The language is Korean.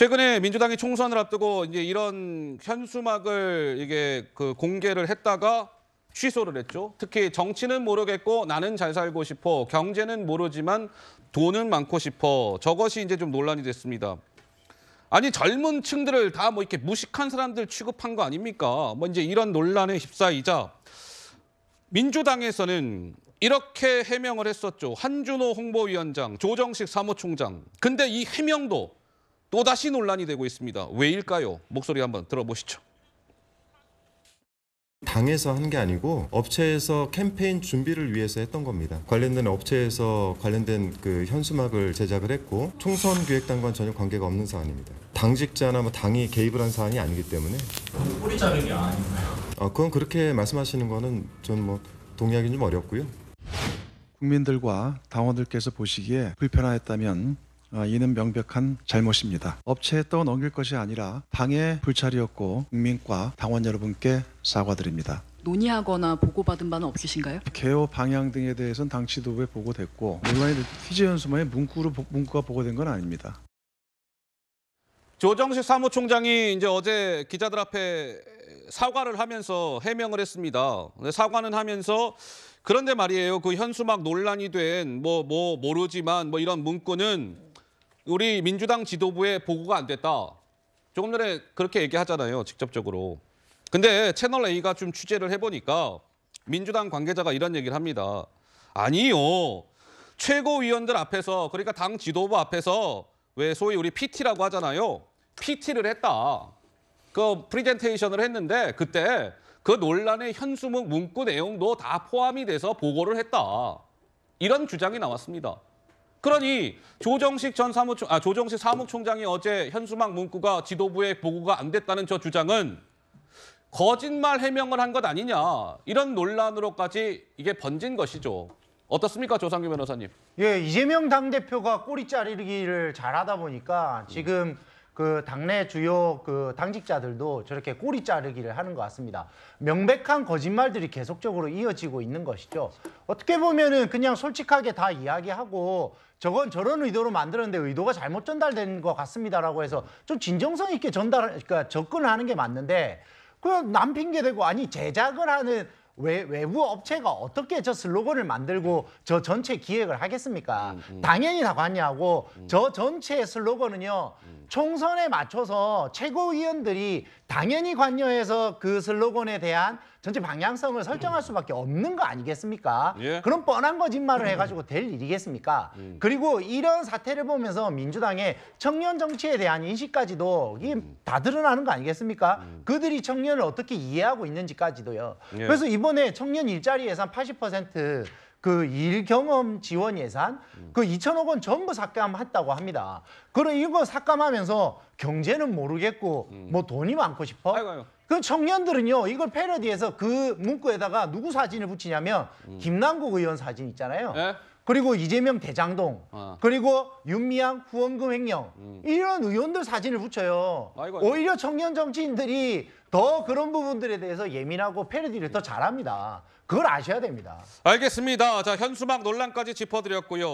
최근에 민주당이 총선을 앞두고 이제 이런 현수막을 이게 그 공개를 했다가 취소를 했죠. 특히 정치는 모르겠고 나는 잘 살고 싶어. 경제는 모르지만 돈은 많고 싶어. 저것이 이제 좀 논란이 됐습니다. 아니 젊은 층들을 다 뭐 이렇게 무식한 사람들 취급한 거 아닙니까? 뭐 이제 이런 논란에 휩싸이자 민주당에서는 이렇게 해명을 했었죠. 한준호 홍보위원장, 조정식 사무총장. 근데 이 해명도 또다시 논란이 되고 있습니다. 왜일까요? 목소리 한번 들어보시죠. 당에서 한 게 아니고 업체에서 캠페인 준비를 위해서 했던 겁니다. 관련된 업체에서 관련된 그 현수막을 제작을 했고 총선 기획단과 전혀 관계가 없는 사안입니다. 당직자나 뭐 당이 개입을 한 사안이 아니기 때문에 뿌리 자른 게 아닌가요? 어, 그건 그렇게 말씀하시는 거는 저뭐 동의하기는 좀 어렵고요. 국민들과 당원들께서 보시기에 불편하였다면 아, 이는 명백한 잘못입니다. 업체에 떠넘길 것이 아니라 당의 불찰이었고 국민과 당원 여러분께 사과드립니다. 논의하거나 보고받은 바는 없으신가요? 개요 방향 등에 대해서는 당 지도부에 보고됐고 논란이 휘재현 수만의 문구로 문구가 보고된 건 아닙니다. 조정식 사무총장이 이제 어제 기자들 앞에 사과를 하면서 해명을 했습니다. 사과는 하면서 그런데 말이에요. 그 현수막 논란이 된 뭐뭐 뭐 모르지만 뭐 이런 문구는 우리 민주당 지도부에 보고가 안 됐다. 조금 전에 그렇게 얘기하잖아요, 직접적으로. 근데 채널 A가 좀 취재를 해보니까 민주당 관계자가 이런 얘기를 합니다. 아니요. 최고위원들 앞에서 그러니까 당 지도부 앞에서 왜 소위 우리 PT라고 하잖아요. PT를 했다. 그 프리젠테이션을 했는데 그때 그 논란의 현수목 문구 내용도 다 포함이 돼서 보고를 했다. 이런 주장이 나왔습니다. 그러니 조정식 전 사무총 아 조정식 사무총장이 어제 현수막 문구가 지도부에 보고가 안 됐다는 저 주장은 거짓말 해명을 한 것 아니냐 이런 논란으로까지 이게 번진 것이죠. 어떻습니까, 조상규 변호사님? 예, 이재명 당대표가 꼬리 자르기를 잘하다 보니까 지금 음. 그 당내 주요 그 당직자들도 저렇게 꼬리 자르기를 하는 것 같습니다. 명백한 거짓말들이 계속적으로 이어지고 있는 것이죠. 어떻게 보면은 그냥 솔직하게 다 이야기하고 저건 저런 의도로 만들었는데 의도가 잘못 전달된 것 같습니다라고 해서 좀 진정성 있게 전달, 그러니까 접근하는 게 맞는데 그남 핑계 대고 아니 제작을 하는 외, 외부 업체가 어떻게 저 슬로건을 만들고 저 전체 기획을 하겠습니까? 음, 음. 당연히 다 관여하고 음. 저 전체 슬로건은요 음. 총선에 맞춰서 최고위원들이 당연히 관여해서 그 슬로건에 대한 전체 방향성을 설정할 수밖에 없는 거 아니겠습니까? 예. 그런 뻔한 거짓말을 해가지고 될 일이겠습니까? 음. 그리고 이런 사태를 보면서 민주당의 청년 정치에 대한 인식까지도 이게 음. 다 드러나는 거 아니겠습니까? 음. 그들이 청년을 어떻게 이해하고 있는지까지도요. 예. 그래서 이번에 청년 일자리 예산 80% 그일 경험 지원 예산 그 2천억 원 전부 삭감했다고 합니다. 그럼 이거 삭감하면서 경제는 모르겠고 음. 뭐 돈이 많고 싶어? 아이고, 아그 청년들은요 이걸 패러디해서 그 문구에다가 누구 사진을 붙이냐면 음. 김남국 의원 사진 있잖아요. 예? 그리고 이재명 대장동 아. 그리고 윤미향 후원금 횡령 음. 이런 의원들 사진을 붙여요. 아이고, 아이고. 오히려 청년 정치인들이 더 그런 부분들에 대해서 예민하고 패러디를 더 잘합니다. 그걸 아셔야 됩니다. 알겠습니다. 자, 현수막 논란까지 짚어드렸고요.